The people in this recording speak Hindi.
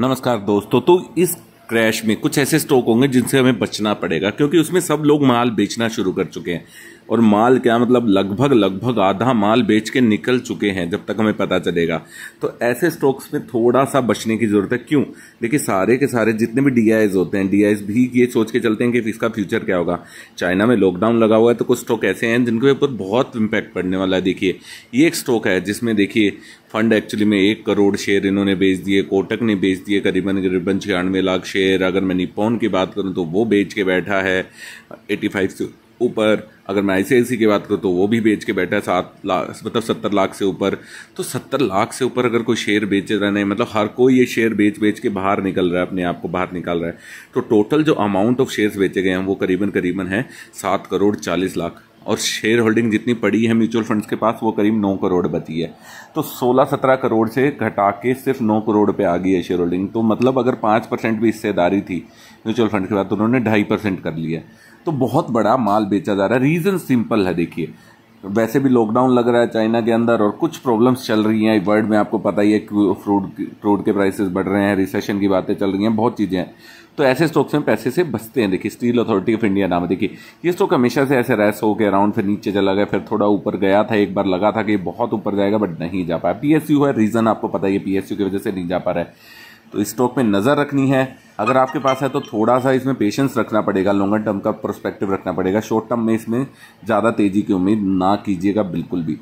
नमस्कार दोस्तों तो इस क्रैश में कुछ ऐसे स्टॉक होंगे जिनसे हमें बचना पड़ेगा क्योंकि उसमें सब लोग माल बेचना शुरू कर चुके हैं और माल क्या मतलब लगभग लगभग आधा माल बेच के निकल चुके हैं जब तक हमें पता चलेगा तो ऐसे स्टॉक्स में थोड़ा सा बचने की ज़रूरत है क्यों देखिए सारे के सारे जितने भी डी होते हैं डी भी ये सोच के चलते हैं कि इसका फ्यूचर क्या होगा चाइना में लॉकडाउन लगा हुआ है तो कुछ स्टॉक ऐसे हैं जिनके ऊपर बहुत इम्पैक्ट पड़ने वाला है देखिए ये एक स्टॉक है जिसमें देखिए फंड एक्चुअली में एक करोड़ शेयर इन्होंने बेच दिए कोटक ने बेच दिए करीबन करीबन छियानवे लाख शेयर अगर मैं निपोन की बात करूँ तो वो बेच के बैठा है एटी फाइव ऊपर अगर मैं आई की बात करूँ तो वो भी बेच के बैठा है सात लाख मतलब सत्तर लाख से ऊपर तो सत्तर लाख से ऊपर अगर कोई शेयर बेच रहा नहीं मतलब हर कोई ये शेयर बेच बेच के बाहर निकल रहा है अपने आप को बाहर निकाल रहा है तो टोटल जो अमाउंट ऑफ शेयर्स बेचे गए हैं वो करीबन करीबन है सात करोड़ चालीस लाख और शेयर होल्डिंग जितनी पड़ी है म्यूचुअल फंड्स के पास वो करीब नौ करोड़ बची है तो सोलह सत्रह करोड़ से घटा के सिर्फ नौ करोड़ पे आ गई है शेयर होल्डिंग तो मतलब अगर पाँच परसेंट भी हिस्सेदारी थी म्यूचुअल फंड के बाद तो उन्होंने ढाई परसेंट कर लिया तो बहुत बड़ा माल बेचा जा रहा है रीज़न सिंपल है देखिए वैसे भी लॉकडाउन लग रहा है चाइना के अंदर और कुछ प्रॉब्लम्स चल रही हैं वर्ल्ड में आपको पता ही है फ्रूट फ्रूट के प्राइसेस बढ़ रहे हैं रिसेशन की बातें चल रही हैं बहुत चीज़ें हैं तो ऐसे स्टॉक्स में पैसे से बचते हैं देखिए स्टील अथॉरिटी ऑफ इंडिया नाम है देखिए ये स्टॉक हमेशा से ऐसे रेस हो के अराउंड फिर नीचे चला गया फिर थोड़ा ऊपर गया था एक बार लगा था कि बहुत ऊपर जाएगा बट नहीं जा पाया पीएसयू है रीज़न आपको पता ही है पीएसयू की वजह से नहीं जा पा रहा है तो स्टॉक पे नज़र रखनी है अगर आपके पास है तो थोड़ा सा इसमें पेशेंस रखना पड़ेगा लॉन्गर टर्म का प्रोस्पेक्टिव रखना पड़ेगा शॉर्ट टर्म में इसमें ज़्यादा तेज़ी की उम्मीद ना कीजिएगा बिल्कुल भी